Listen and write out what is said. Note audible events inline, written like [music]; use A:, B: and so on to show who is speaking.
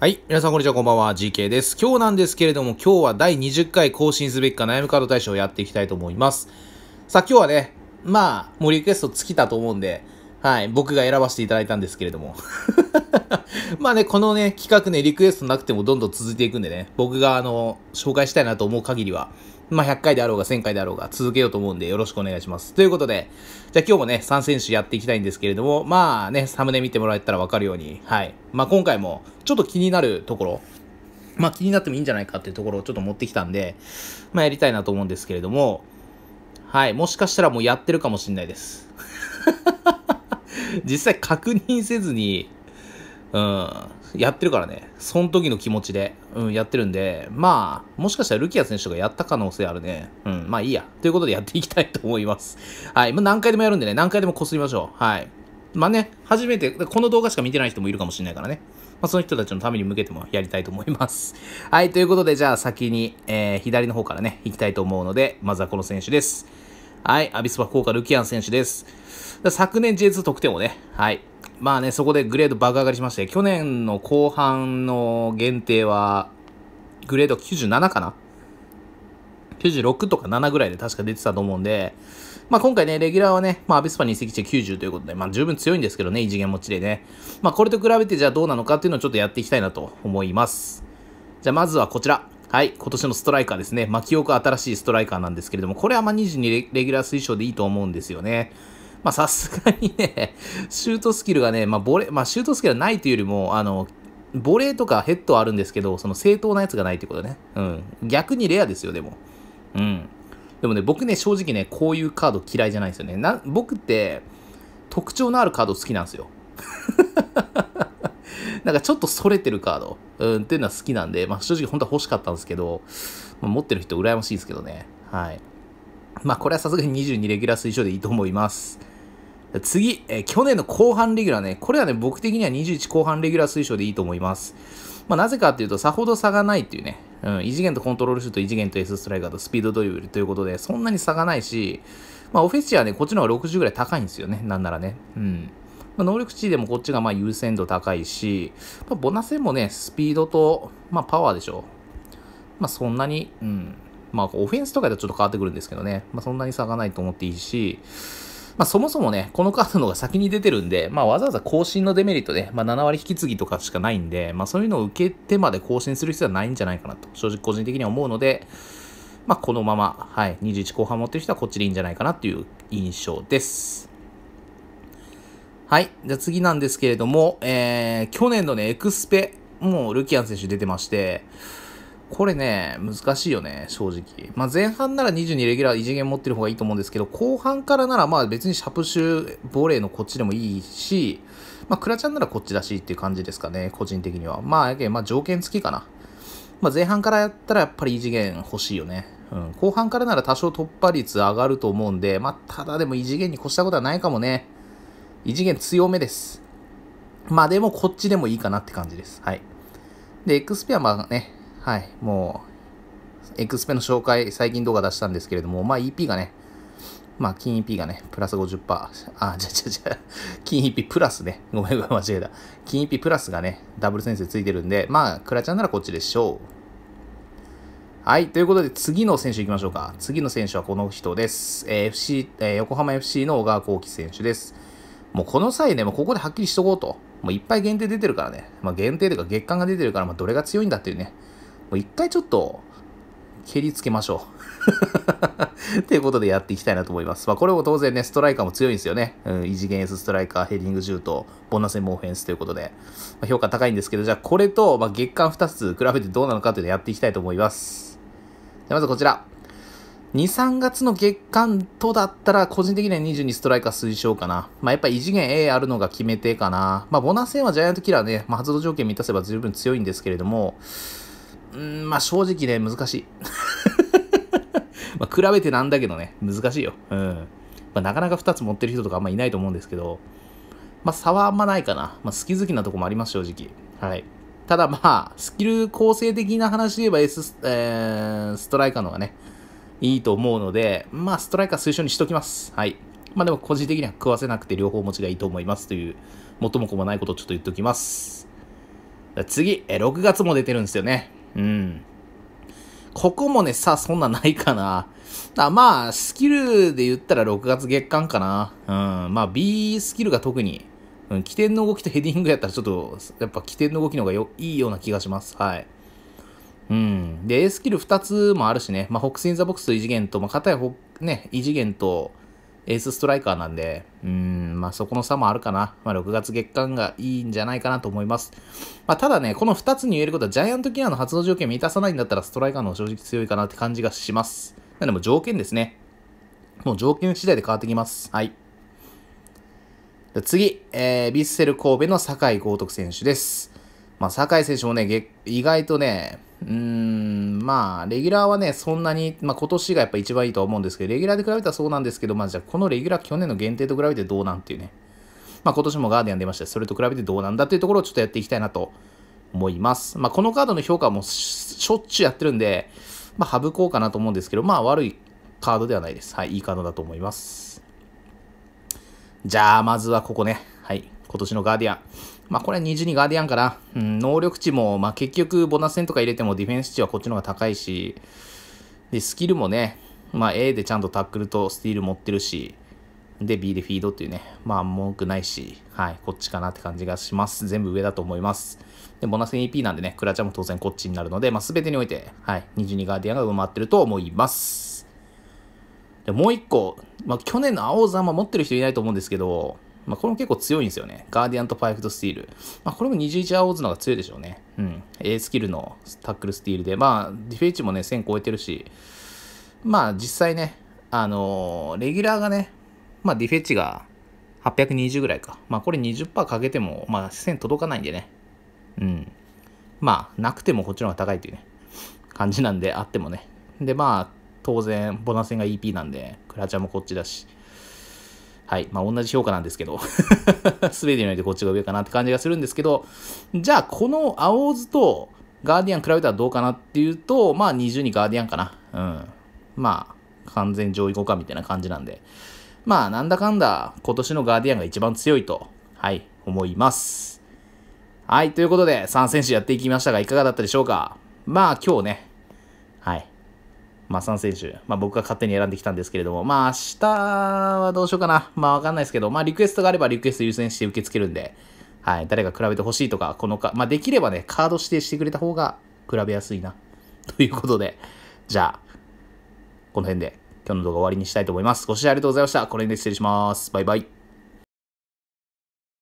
A: はい。皆さん、こんにちは。こんばんは。GK です。今日なんですけれども、今日は第20回更新すべきか悩みカード大賞をやっていきたいと思います。さあ、今日はね、まあ、もうリクエスト尽きたと思うんで、はい。僕が選ばせていただいたんですけれども。[laughs] まあね、このね、企画ね、リクエストなくてもどんどん続いていくんでね、僕があの、紹介したいなと思う限りは、まあ、100回であろうが1000回であろうが続けようと思うんでよろしくお願いします。ということで、じゃあ今日もね、3選手やっていきたいんですけれども、まあね、サムネ見てもらえたらわかるように、はい。まあ今回もちょっと気になるところ、まあ気になってもいいんじゃないかっていうところをちょっと持ってきたんで、まあやりたいなと思うんですけれども、はい、もしかしたらもうやってるかもしんないです。[laughs] 実際確認せずにうん、やってるからね。その時の気持ちで、うん、やってるんで、まあ、もしかしたらルキア選手がやった可能性あるね。うん、まあいいや。ということでやっていきたいと思います。はい。まあ何回でもやるんでね、何回でもこすりましょう。はい。まあね、初めて、この動画しか見てない人もいるかもしれないからね。まあその人たちのために向けてもやりたいと思います。はい。ということで、じゃあ先に、えー、左の方からね、行きたいと思うので、まずはこの選手です。はい、アビスパ福岡ルキアン選手です。昨年 J2 得点をね、はい。まあね、そこでグレード爆上がりしまして、去年の後半の限定は、グレード97かな ?96 とか7ぐらいで確か出てたと思うんで、まあ今回ね、レギュラーはね、まあアビスパに移籍して90ということで、まあ十分強いんですけどね、異次元持ちでね。まあこれと比べてじゃあどうなのかっていうのをちょっとやっていきたいなと思います。じゃあまずはこちら。はい、今年のストライカーですね。巻き憶新しいストライカーなんですけれども、これはま22レギュラー推奨でいいと思うんですよね。まあさすがにね、[laughs] シュートスキルがね、まあボレ、まあシュートスキルはないというよりも、あの、ボレーとかヘッドはあるんですけど、その正当なやつがないってことね。うん。逆にレアですよ、でも。うん。でもね、僕ね、正直ね、こういうカード嫌いじゃないんですよね。な僕って、特徴のあるカード好きなんですよ。[laughs] なんかちょっと逸れてるカード、うん、っていうのは好きなんで、まあ正直本当は欲しかったんですけど、まあ、持ってる人羨ましいですけどね。はい。まあこれはさすがに22レギュラー推奨でいいと思います。次、えー、去年の後半レギュラーね。これはね、僕的には21後半レギュラー推奨でいいと思います。まあ、なぜかっていうと、さほど差がないっていうね。うん、異次元とコントロールシュート、異次元と S ストライカーとスピードドリブルということで、そんなに差がないし、まあ、オフェシアはね、こっちの方が60ぐらい高いんですよね。なんならね。うん。まあ、能力値でもこっちがまあ優先度高いし、まあ、ボナセもね、スピードと、まあ、パワーでしょ。まあ、そんなに、うん。まあ、オフェンスとかではちょっと変わってくるんですけどね。まあ、そんなに差がないと思っていいし、まあ、そもそもね、このカードの方が先に出てるんで、まあ、わざわざ更新のデメリットで、まあ、7割引き継ぎとかしかないんで、まあ、そういうのを受けてまで更新する必要はないんじゃないかなと、正直個人的には思うので、まあ、このまま、はい、21後半持ってる人はこっちでいいんじゃないかなっていう印象です。はい。じゃあ次なんですけれども、えー、去年のね、エクスペ、もうルキアン選手出てまして、これね、難しいよね、正直。まあ、前半なら22レギュラー異次元持ってる方がいいと思うんですけど、後半からならまあ別にシャプシュボレーのこっちでもいいし、まあ、クラちゃんならこっちだしっていう感じですかね、個人的には。まあ、やけまあ条件付きかな。まあ、前半からやったらやっぱり異次元欲しいよね。うん。後半からなら多少突破率上がると思うんで、まあ、ただでも異次元に越したことはないかもね。異次元強めです。まあでもこっちでもいいかなって感じです。はい。で、XP はまあね、はい、もう、XP の紹介、最近動画出したんですけれども、まあ EP がね、まあ、金 EP がね、プラス50%。あ、じゃじゃじゃ、金 EP プラスね。ごめんごめん、間違えた。金 EP プラスがね、ダブル先生ついてるんで、まあ、クラちゃんならこっちでしょう。はい、ということで、次の選手いきましょうか。次の選手はこの人です。えー、FC、えー、横浜 FC の小川幸輝選手です。もうこの際ね、もうここではっきりしとこうと。もういっぱい限定出てるからね。まあ、限定というか月間が出てるから、まあ、どれが強いんだっていうね。もう一回ちょっと、蹴りつけましょう。と [laughs] いうことでやっていきたいなと思います。まあ、これも当然ね、ストライカーも強いんですよね。うん、異次元 S ストライカー、ヘディングシュート、ボンナセンもオフェンスということで、まあ、評価高いんですけど、じゃあこれと、まあ、月間2つ比べてどうなのかというのをやっていきたいと思います。でまずこちら。2、3月の月間とだったら、個人的には22ストライカー推奨かな。まあ、やっぱ異次元 A あるのが決め手かな。まあ、ボナス A はジャイアントキラーね、まあ、発動条件満たせば十分強いんですけれども、うん、まあ、正直ね、難しい。[laughs] まあ、比べてなんだけどね、難しいよ。うん。まあ、なかなか2つ持ってる人とかあんまいないと思うんですけど、まあ、差はあんまないかな。まあ、好き好きなとこもあります、正直。はい。ただまあ、スキル構成的な話で言えば S、えー、ストライカーの方がね、いいと思うので、まあ、ストライカー推奨にしときます。はい。まあでも個人的には食わせなくて両方持ちがいいと思いますという、元も子もないことをちょっと言っときます。次、え、6月も出てるんですよね。うん。ここもね、さ、そんなないかな。だまあ、スキルで言ったら6月月間かな。うん。まあ、B スキルが特に、うん、起点の動きとヘディングやったらちょっと、やっぱ起点の動きの方がよいいような気がします。はい。うん。で、A スキル2つもあるしね、まあ、ホックス・イン・ザ・ボックス異次元と、まあ、片やね、異次元と、エースストライカーなんで、うん、まあそこの差もあるかな。まあ6月月間がいいんじゃないかなと思います。まあただね、この2つに言えることはジャイアントキラーの発動条件満たさないんだったらストライカーの正直強いかなって感じがします。なのでも条件ですね。もう条件次第で変わってきます。はい。次、えー、ビッセル神戸の酒井豪徳選手です。まあ、酒井選手もね、意外とね、うーん、まあ、レギュラーはね、そんなに、まあ今年がやっぱ一番いいとは思うんですけど、レギュラーで比べたらそうなんですけど、まあじゃあこのレギュラー去年の限定と比べてどうなんっていうね。まあ今年もガーディアン出ましたそれと比べてどうなんだっていうところをちょっとやっていきたいなと思います。まあこのカードの評価はもうしょっちゅうやってるんで、まあ省こうかなと思うんですけど、まあ悪いカードではないです。はい、いいカードだと思います。じゃあまずはここね。はい。今年のガーディアン。まあ、これは二ガーディアンから、うん、能力値も、まあ、結局、ボナス戦とか入れてもディフェンス値はこっちの方が高いし、で、スキルもね、まあ、A でちゃんとタックルとスティール持ってるし、で、B でフィードっていうね、まあ、文句ないし、はい、こっちかなって感じがします。全部上だと思います。で、ボーナス EP なんでね、クラチャも当然こっちになるので、まあ、全てにおいて、はい、22ガーディアンが上回ってると思います。で、もう一個、まあ、去年の青ざま持ってる人いないと思うんですけど、まあ、これも結構強いんですよね。ガーディアンとパイフトスティール。まあ、これも21アオーズの方が強いでしょうね。うん。A スキルのタックルスティールで、まあ、ディフェイチもね、1000超えてるし、まあ、実際ね、あのー、レギュラーがね、まあ、ディフェイチが820ぐらいか。まあ、これ20%かけても、まあ、1000届かないんでね。うん。まあ、なくてもこっちの方が高いというね、感じなんで、あってもね。で、まあ、当然、ボナセンが EP なんで、クラチャもこっちだし、はい。まあ、同じ評価なんですけど、すべてにおいてこっちが上かなって感じがするんですけど、じゃあ、この青図とガーディアン比べたらどうかなっていうと、まあ、20にガーディアンかな。うん。まあ、完全上位互換みたいな感じなんで。まあ、なんだかんだ、今年のガーディアンが一番強いと、はい、思います。はい、ということで、3選手やっていきましたが、いかがだったでしょうかまあ、今日ね、はい、まあ、3選手、まあ、僕が勝手に選んできたんですけれども、まあ、明日はどうしようかな。まあ、わかんないですけど、まあ、リクエストがあればリクエスト優先して受け付けるんで、はい、誰が比べてほしいとか、このか、まあ、できればね、カード指定してくれた方が比べやすいな。[laughs] ということで、じゃあ、この辺で今日の動画終わりにしたいと思います。ご視聴ありがとうございました。この辺で失礼します。バイバイ。